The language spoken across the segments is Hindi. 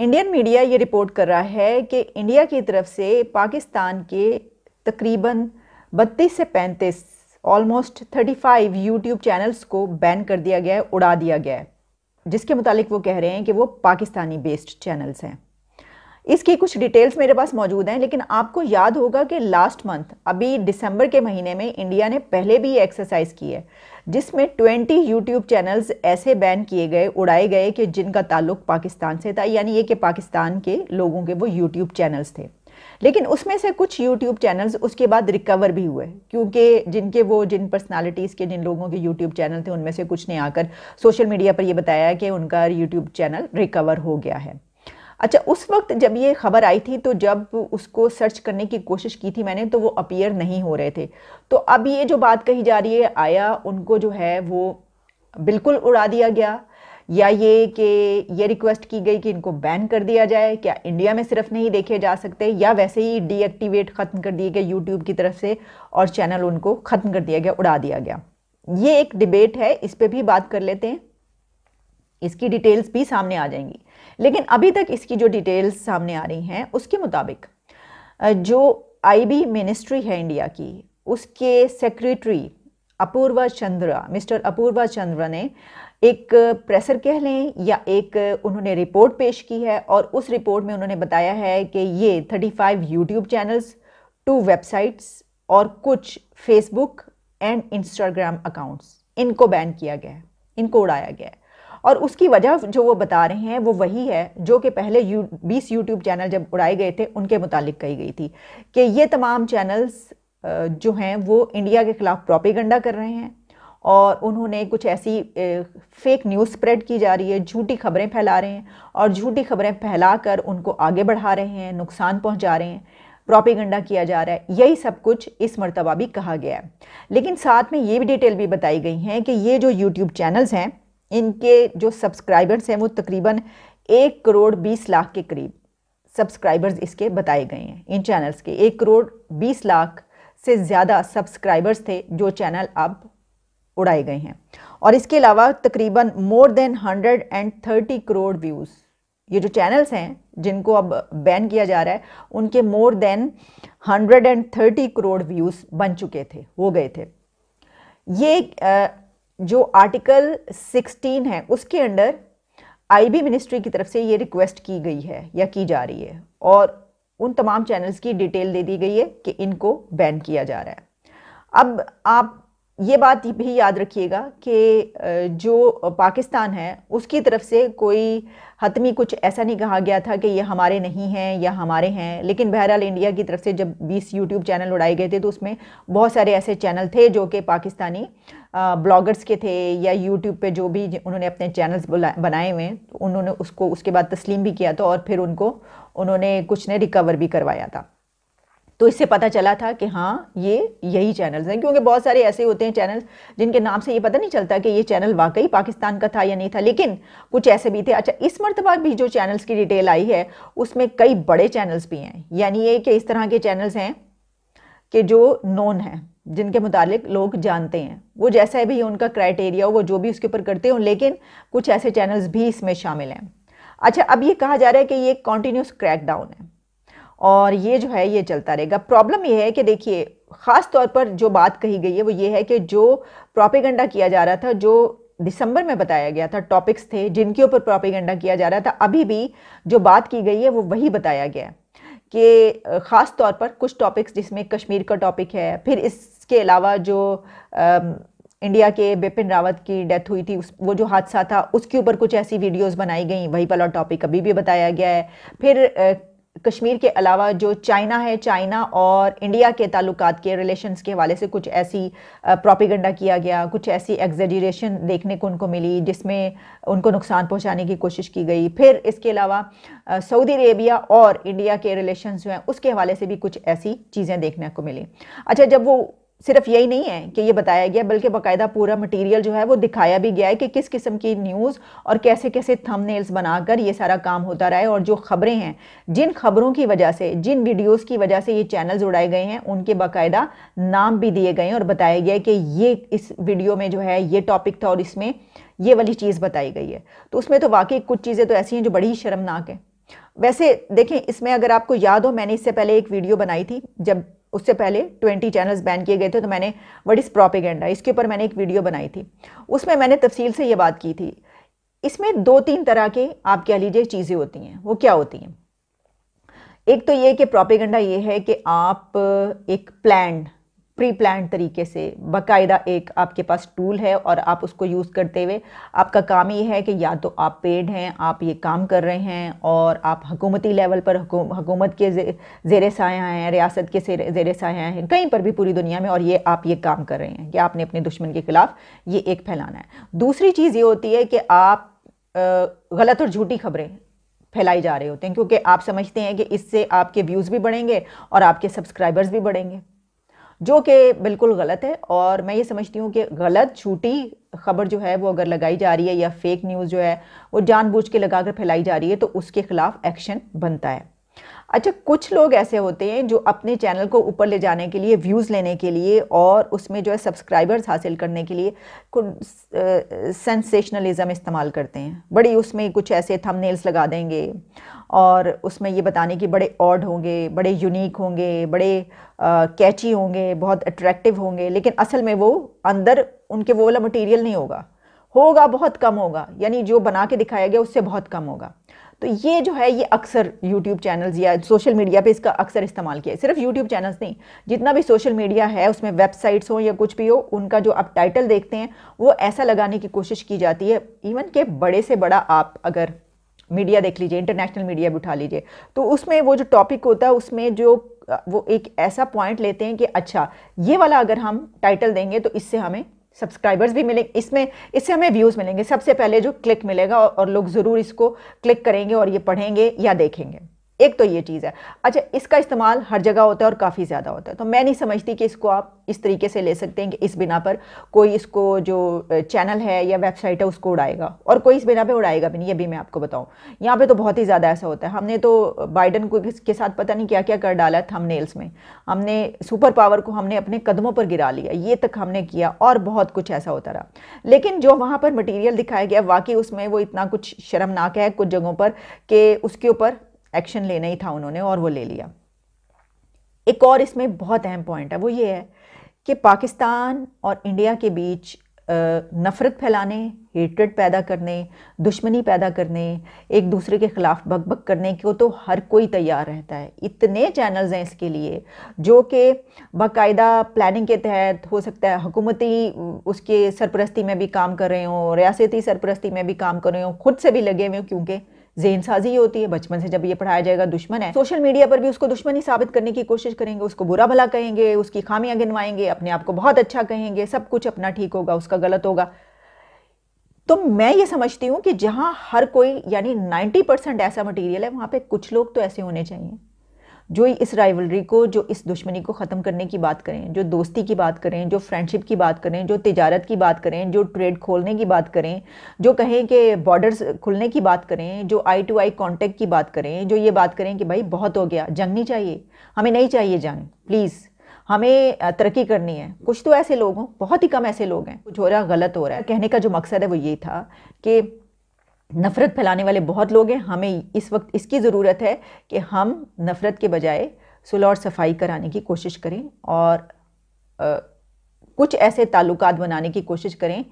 इंडियन मीडिया ये रिपोर्ट कर रहा है कि इंडिया की तरफ से पाकिस्तान के तकरीबन बत्तीस से पैंतीस ऑलमोस्ट 35 यूट्यूब चैनल्स को बैन कर दिया गया है उड़ा दिया गया है जिसके मुतालिक वो कह रहे हैं कि वो पाकिस्तानी बेस्ड चैनल्स हैं इसकी कुछ डिटेल्स मेरे पास मौजूद हैं लेकिन आपको याद होगा कि लास्ट मंथ अभी दिसंबर के महीने में इंडिया ने पहले भी ये एक्सरसाइज की है जिसमें 20 यूट्यूब चैनल्स ऐसे बैन किए गए उड़ाए गए कि जिनका ताल्लुक पाकिस्तान से था यानी ये कि पाकिस्तान के लोगों के वो यूट्यूब चैनल्स थे लेकिन उसमें से कुछ यूट्यूब चैनल्स उसके बाद रिकवर भी हुए क्योंकि जिनके वो जिन पर्सनालिटीज़ के जिन लोगों के यूट्यूब चैनल थे उनमें से कुछ ने आकर सोशल मीडिया पर ये बताया कि उनका यूट्यूब चैनल रिकवर हो गया है अच्छा उस वक्त जब ये खबर आई थी तो जब उसको सर्च करने की कोशिश की थी मैंने तो वो अपीयर नहीं हो रहे थे तो अब ये जो बात कही जा रही है आया उनको जो है वो बिल्कुल उड़ा दिया गया या ये कि ये रिक्वेस्ट की गई कि इनको बैन कर दिया जाए क्या इंडिया में सिर्फ नहीं देखे जा सकते या वैसे ही डीएक्टिवेट ख़त्म कर दिए गए यूट्यूब की तरफ से और चैनल उनको ख़त्म कर दिया गया उड़ा दिया गया ये एक डिबेट है इस पर भी बात कर लेते हैं इसकी डिटेल्स भी सामने आ जाएंगी लेकिन अभी तक इसकी जो डिटेल्स सामने आ रही हैं उसके मुताबिक जो आईबी मिनिस्ट्री है इंडिया की उसके सेक्रेटरी अपूर्वा चंद्रा मिस्टर अपूर्वा चंद्रा ने एक प्रेसर कह लें या एक उन्होंने रिपोर्ट पेश की है और उस रिपोर्ट में उन्होंने बताया है कि ये 35 यूट्यूब चैनल्स टू वेबसाइट्स और कुछ फेसबुक एंड इंस्टाग्राम अकाउंट्स इनको बैन किया गया है इनको उड़ाया गया है और उसकी वजह जो वो बता रहे हैं वो वही है जो कि पहले यू बीस यूट्यूब चैनल जब उड़ाए गए थे उनके मुतालिक कही गई थी कि ये तमाम चैनल्स जो हैं वो इंडिया के ख़िलाफ़ प्रोपेगंडा कर रहे हैं और उन्होंने कुछ ऐसी फेक न्यूज़ स्प्रेड की जा रही है झूठी खबरें फैला रहे हैं और झूठी खबरें फैला कर उनको आगे बढ़ा रहे हैं नुकसान पहुंचा रहे हैं प्रोपेगंडा किया जा रहा है यही सब कुछ इस मरतबा भी कहा गया है लेकिन साथ में ये भी डिटेल भी बताई गई हैं कि ये जो यूट्यूब चैनल्स हैं इनके जो सब्सक्राइबर्स हैं वो तकरीबन एक करोड़ बीस लाख के करीब सब्सक्राइबर्स इसके बताए गए हैं इन चैनल्स के एक करोड़ बीस लाख से ज़्यादा सब्सक्राइबर्स थे जो चैनल अब उड़ाए गए हैं और इसके अलावा तकरीबन more than hundred and thirty crore views ये जो चैनल्स हैं जिनको अब बैन किया जा रहा है उनके more than hundred and thirty crore views बन चुके थे हो गए थे ये जो आर्टिकल 16 है उसके अंडर आईबी मिनिस्ट्री की तरफ से ये रिक्वेस्ट की गई है या की जा रही है और उन तमाम चैनल्स की डिटेल दे दी गई है कि इनको बैन किया जा रहा है अब आप ये बात भी याद रखिएगा कि जो पाकिस्तान है उसकी तरफ से कोई हतमी कुछ ऐसा नहीं कहा गया था कि ये हमारे नहीं हैं या हमारे हैं लेकिन बहरहाल इंडिया की तरफ से जब 20 यूट्यूब चैनल उड़ाए गए थे तो उसमें बहुत सारे ऐसे चैनल थे जो कि पाकिस्तानी ब्लॉगर्स के थे या यूट्यूब पे जो भी उन्होंने अपने चैनल्स बनाए हुए हैं तो उन्होंने उसको उसके बाद तस्लीम भी किया था और फिर उनको उन्होंने कुछ ने रिकवर भी करवाया था तो इससे पता चला था कि हाँ ये यही चैनल्स हैं क्योंकि बहुत सारे ऐसे होते हैं चैनल्स जिनके नाम से ये पता नहीं चलता कि ये चैनल वाकई पाकिस्तान का था या नहीं था लेकिन कुछ ऐसे भी थे अच्छा इस मरतबा भी जो चैनल्स की डिटेल आई है उसमें कई बड़े चैनल्स भी हैं यानी ये कि इस तरह के चैनल्स हैं कि जो नॉन हैं जिनके मुतालिक लोग जानते हैं वो जैसा भी उनका क्राइटेरिया वो जो भी उसके ऊपर करते हो लेकिन कुछ ऐसे चैनल्स भी इसमें शामिल हैं अच्छा अब ये कहा जा रहा है कि ये कॉन्टीन्यूस क्रैकडाउन है और ये जो है ये चलता रहेगा प्रॉब्लम ये है कि देखिए ख़ास तौर पर जो बात कही गई है वो ये है कि जो प्रॉपिगंडा किया जा रहा था जो दिसंबर में बताया गया था टॉपिक्स थे जिनके ऊपर प्रॉपीगंडा किया जा रहा था अभी भी जो बात की गई है वो वही बताया गया है कि ख़ास तौर पर कुछ टॉपिक्स जिसमें कश्मीर का टॉपिक है फिर इसके अलावा जो आ, इंडिया के बिपिन रावत की डेथ हुई थी उस वो जो हादसा था उसके ऊपर कुछ ऐसी वीडियोस बनाई गई वही वाला टॉपिक अभी भी बताया गया है फिर कश्मीर के अलावा जो चाइना है चाइना और इंडिया के ताल्लुक के रिलेशंस के हवाले से कुछ ऐसी प्रोपिगंडा किया गया कुछ ऐसी एग्जेजरेशन देखने को उनको मिली जिसमें उनको नुकसान पहुंचाने की कोशिश की गई फिर इसके अलावा सऊदी अरेबिया और इंडिया के रिलेशंस जो हैं उसके हवाले से भी कुछ ऐसी चीज़ें देखने को मिली अच्छा जब वो सिर्फ यही नहीं है कि ये बताया गया बल्कि बाकायदा पूरा मटेरियल जो है वो दिखाया भी गया है कि किस किस्म की न्यूज़ और कैसे कैसे थंबनेल्स बनाकर ये सारा काम होता रहा है और जो खबरें हैं जिन खबरों की वजह से जिन वीडियोस की वजह से ये चैनल्स उड़ाए गए हैं उनके बाकायदा नाम भी दिए गए हैं और बताया गया है कि ये इस वीडियो में जो है ये टॉपिक था और इसमें ये वाली चीज़ बताई गई है तो उसमें तो वाकई कुछ चीज़ें तो ऐसी हैं जो बड़ी शर्मनाक हैं वैसे देखें इसमें अगर आपको याद हो मैंने इससे पहले एक वीडियो बनाई थी जब उससे पहले 20 चैनल्स बैन किए गए थे तो मैंने वट इज़ प्रॉपिगेंडा इसके ऊपर मैंने एक वीडियो बनाई थी उसमें मैंने तफसील से ये बात की थी इसमें दो तीन तरह के आप कह लीजिए चीज़ें होती हैं वो क्या होती हैं एक तो ये कि प्रॉपिगेंडा ये है कि आप एक प्लान प्री प्लान तरीके से बाकायदा एक आपके पास टूल है और आप उसको यूज़ करते हुए आपका काम ये है कि या तो आप पेड हैं आप ये काम कर रहे हैं और आप हकूमती लेवल पर हकूमत के जेर साया हैं रियासत के जेर साया हैं कहीं पर भी पूरी दुनिया में और ये आप ये काम कर रहे हैं कि आपने अपने दुश्मन के ख़िलाफ़ ये एक फैलाना है दूसरी चीज़ ये होती है कि आप गलत और झूठी खबरें फैलाई जा रहे होते हैं क्योंकि आप समझते हैं कि इससे आपके व्यूज़ भी बढ़ेंगे और आपके सब्सक्राइबर्स भी बढ़ेंगे जो कि बिल्कुल गलत है और मैं ये समझती हूँ कि गलत छूटी खबर जो है वो अगर लगाई जा रही है या फेक न्यूज़ जो है वो जानबूझ के लगाकर फैलाई जा रही है तो उसके ख़िलाफ़ एक्शन बनता है अच्छा कुछ लोग ऐसे होते हैं जो अपने चैनल को ऊपर ले जाने के लिए व्यूज़ लेने के लिए और उसमें जो है सब्सक्राइबर्स हासिल करने के लिए सेंसेशनलिज़म इस्तेमाल करते हैं बड़ी उसमें कुछ ऐसे थंबनेल्स लगा देंगे और उसमें ये बताने की बड़े ऑड होंगे बड़े यूनिक होंगे बड़े कैची होंगे बहुत अट्रैक्टिव होंगे लेकिन असल में वो अंदर उनके वो वाला मटीरियल नहीं होगा होगा बहुत कम होगा यानी जो बना के दिखाया गया उससे बहुत कम होगा तो ये जो है ये अक्सर यूट्यूब चैनल्स या सोशल मीडिया पे इसका अक्सर इस्तेमाल किया है सिर्फ यूट्यूब चैनल्स नहीं जितना भी सोशल मीडिया है उसमें वेबसाइट्स हो या कुछ भी हो उनका जो आप टाइटल देखते हैं वो ऐसा लगाने की कोशिश की जाती है इवन के बड़े से बड़ा आप अगर मीडिया देख लीजिए इंटरनेशनल मीडिया भी उठा लीजिए तो उसमें वो जो टॉपिक होता है उसमें जो वो एक ऐसा पॉइंट लेते हैं कि अच्छा ये वाला अगर हम टाइटल देंगे तो इससे हमें सब्सक्राइबर्स भी मिलेंगे इसमें इससे हमें व्यूज़ मिलेंगे सबसे पहले जो क्लिक मिलेगा और लोग ज़रूर इसको क्लिक करेंगे और ये पढ़ेंगे या देखेंगे एक तो ये चीज़ है अच्छा इसका इस्तेमाल हर जगह होता है और काफ़ी ज़्यादा होता है तो मैं नहीं समझती कि इसको आप इस तरीके से ले सकते हैं कि इस बिना पर कोई इसको जो चैनल है या वेबसाइट है उसको उड़ाएगा और कोई इस बिना पर उड़ाएगा भी नहीं ये भी मैं आपको बताऊँ यहाँ पर तो बहुत ही ज़्यादा ऐसा होता है हमने तो बाइडन को के साथ पता नहीं क्या क्या कर डाला थम थमनेल्स में हमने सुपर पावर को हमने अपने कदमों पर गिरा लिया ये तक हमने किया और बहुत कुछ ऐसा होता रहा लेकिन जो वहाँ पर मटीरियल दिखाया गया वाकई उसमें वो इतना कुछ शर्मनाक है कुछ जगहों पर कि उसके ऊपर एक्शन लेना ही था उन्होंने और वो ले लिया एक और इसमें बहुत अहम पॉइंट है वो ये है कि पाकिस्तान और इंडिया के बीच नफ़रत फैलाने हेटरेट पैदा करने दुश्मनी पैदा करने एक दूसरे के ख़िलाफ़ बक बक करने को तो हर कोई तैयार रहता है इतने चैनल्स हैं इसके लिए जो कि बाकायदा प्लानिंग के तहत हो सकता है हुकूमती उसके सरपरस्ती में भी काम कर रहे हों रियासती सरपरस्ती में भी काम कर रहे हों खुद से भी लगे हुए क्योंकि जेन साजी होती है बचपन से जब ये पढ़ाया जाएगा दुश्मन है सोशल मीडिया पर भी उसको दुश्मन ही साबित करने की कोशिश करेंगे उसको बुरा भला कहेंगे उसकी खामियां गिनवाएंगे अपने आप को बहुत अच्छा कहेंगे सब कुछ अपना ठीक होगा उसका गलत होगा तो मैं ये समझती हूँ कि जहाँ हर कोई यानी 90 परसेंट ऐसा मटेरियल है वहाँ पे कुछ लोग तो ऐसे होने चाहिए जो इस राइवलरी को जो इस दुश्मनी को ख़त्म करने की बात करें जो दोस्ती की बात करें जो फ्रेंडशिप की बात करें जो तिजारत की बात करें जो ट्रेड खोलने की बात करें जो कहें कि बॉर्डर्स खुलने की बात करें जो आई टू आई कॉन्टेक्ट की बात करें जो ये बात करें कि भाई बहुत हो गया जंग नहीं चाहिए हमें नहीं चाहिए जंग प्लीज़ हमें तरक्की करनी है कुछ तो ऐसे लोग हों बहुत ही कम ऐसे लोग हैं कुछ हो रहा गलत हो रहा है कहने का जो मकसद है वो ये था कि नफ़रत फैलाने वाले बहुत लोग हैं हमें इस वक्त इसकी ज़रूरत है कि हम नफ़रत के बजाय सुलह और सफाई कराने की कोशिश करें और आ, कुछ ऐसे ताल्लुक बनाने की कोशिश करें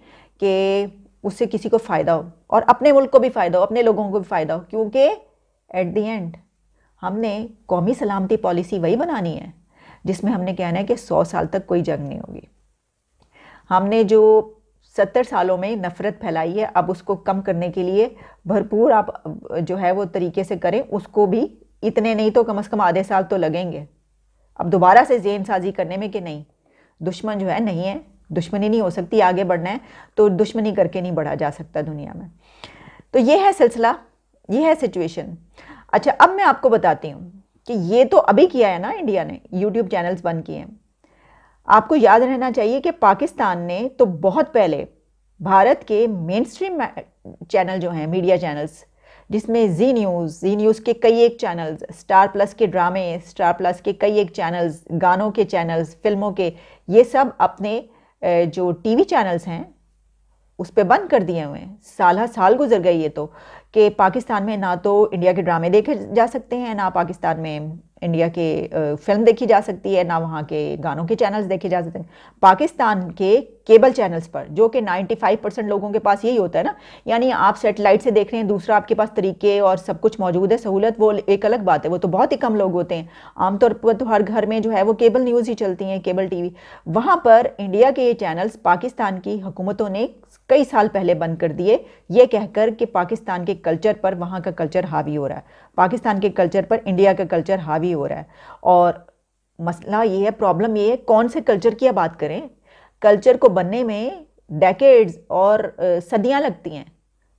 कि उससे किसी को फ़ायदा हो और अपने मुल्क को भी फ़ायदा हो अपने लोगों को भी फ़ायदा हो क्योंकि एट दी एंड हमने कौमी सलामती पॉलिसी वही बनानी है जिसमें हमने कहना है कि सौ साल तक कोई जंग नहीं होगी हमने जो सत्तर सालों में नफ़रत फैलाई है अब उसको कम करने के लिए भरपूर आप जो है वो तरीके से करें उसको भी इतने नहीं तो कम से कम आधे साल तो लगेंगे अब दोबारा से जेन साजी करने में कि नहीं दुश्मन जो है नहीं है दुश्मनी नहीं हो सकती आगे बढ़ना है तो दुश्मनी करके नहीं बढ़ा जा सकता दुनिया में तो ये है सिलसिला ये है सिचुएशन अच्छा अब मैं आपको बताती हूँ कि ये तो अभी किया है ना इंडिया ने यूट्यूब चैनल्स बंद किए हैं आपको याद रहना चाहिए कि पाकिस्तान ने तो बहुत पहले भारत के मेन स्ट्रीम चैनल जो हैं मीडिया चैनल्स जिसमें जी न्यूज़ जी न्यूज़ के कई एक चैनल्स स्टार प्लस के ड्रामे स्टार प्लस के कई एक चैनल्स गानों के चैनल्स फिल्मों के ये सब अपने जो टीवी चैनल्स हैं उस पर बंद कर दिए हुए हैं साल साल गुजर गई ये तो कि पाकिस्तान में ना तो इंडिया के ड्रामे देखे जा सकते हैं ना पाकिस्तान में इंडिया के फिल्म देखी जा सकती है ना वहाँ के गानों के चैनल्स देखे जा सकते हैं पाकिस्तान के केबल चैनल्स पर जो कि 95 परसेंट लोगों के पास यही होता है ना यानी आप सेटेलाइट से देख रहे हैं दूसरा आपके पास तरीके और सब कुछ मौजूद है सहूलत वो एक अलग बात है वो तो बहुत ही कम लोग होते हैं आमतौर पर तो हर घर में जो है वो केबल न्यूज़ ही चलती हैं केबल टीवी वहाँ पर इंडिया के ये चैनल्स पाकिस्तान की हुकूमतों ने कई साल पहले बंद कर दिए ये कहकर कि पाकिस्तान के कल्चर पर वहाँ का कल्चर हावी हो रहा है पाकिस्तान के कल्चर पर इंडिया का कल्चर हावी हो रहा है और मसला ये है प्रॉब्लम ये है कौन से कल्चर की आप बात करें कल्चर को बनने में डेकेड्स और सदियाँ लगती हैं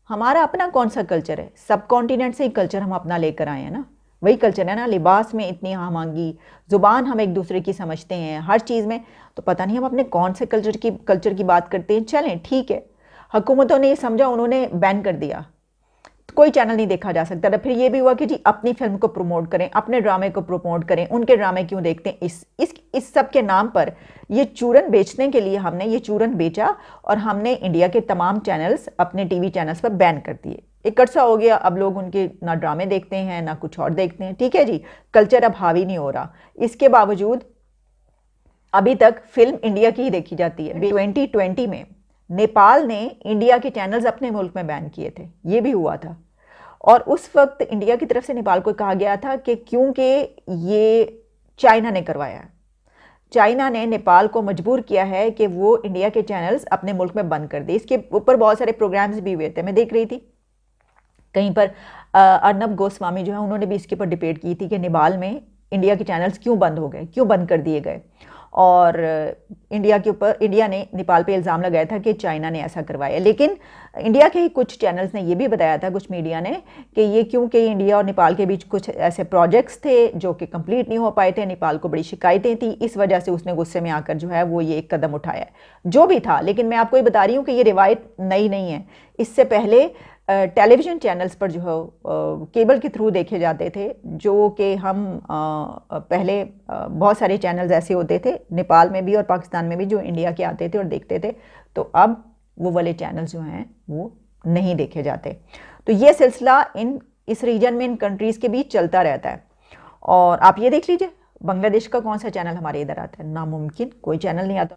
हमारा अपना कौन सा कल्चर है सब कॉन्टिनेंट से ही कल्चर हम अपना लेकर आए हैं ना वही कल्चर है ना लिबास में इतनी मांगी ज़ुबान हम एक दूसरे की समझते हैं हर चीज़ में तो पता नहीं हम अपने कौन से कल्चर की कल्चर की बात करते हैं चलें ठीक है हुकूमतों ने ये समझा उन्होंने बैन कर दिया कोई चैनल नहीं देखा जा सकता था फिर ये भी हुआ कि जी अपनी फिल्म को प्रमोट करें अपने ड्रामे को प्रमोट करें उनके ड्रामे क्यों देखते हैं इस इस इस सब के नाम पर ये चूरन बेचने के लिए हमने ये चूरन बेचा और हमने इंडिया के तमाम चैनल्स अपने टीवी चैनल्स पर बैन कर दिए इकट्ठा अर्सा हो गया अब लोग उनके ना ड्रामे देखते हैं ना कुछ और देखते हैं ठीक है जी कल्चर अब हावी नहीं हो रहा इसके बावजूद अभी तक फिल्म इंडिया की ही देखी जाती है ट्वेंटी ट्वेंटी में नेपाल ने इंडिया के चैनल्स अपने मुल्क में बैन किए थे ये भी हुआ था और उस वक्त इंडिया की तरफ से नेपाल को कहा गया था कि क्योंकि ये चाइना ने करवाया है चाइना ने नेपाल को मजबूर किया है कि वो इंडिया के चैनल्स अपने मुल्क में बंद कर दे इसके ऊपर बहुत सारे प्रोग्राम्स भी हुए थे मैं देख रही थी कहीं पर अर्नब गोस्वामी जो है उन्होंने भी इसके ऊपर डिबेट की थी कि नेपाल में इंडिया के चैनल्स क्यों बंद हो गए क्यों बंद कर दिए गए और इंडिया के ऊपर इंडिया ने नेपाल पे इल्ज़ाम लगाया था कि चाइना ने ऐसा करवाया लेकिन इंडिया के ही कुछ चैनल्स ने ये भी बताया था कुछ मीडिया ने कि ये क्योंकि इंडिया और नेपाल के बीच कुछ ऐसे प्रोजेक्ट्स थे जो कि कंप्लीट नहीं हो पाए थे नेपाल को बड़ी शिकायतें थी इस वजह से उसने गुस्से में आकर जो है वो ये एक कदम उठाया जो भी था लेकिन मैं आपको ये बता रही हूँ कि ये रिवायत नई नहीं है इससे पहले टेलीविज़न चैनल्स पर जो है केबल के थ्रू देखे जाते थे जो कि हम पहले बहुत सारे चैनल्स ऐसे होते थे नेपाल में भी और पाकिस्तान में भी जो इंडिया के आते थे और देखते थे तो अब वो वाले चैनल्स जो हैं वो नहीं देखे जाते तो ये सिलसिला इन इस रीजन में इन कंट्रीज़ के बीच चलता रहता है और आप ये देख लीजिए बांग्लादेश का कौन सा चैनल हमारे इधर आता है नामुमकिन कोई चैनल नहीं आता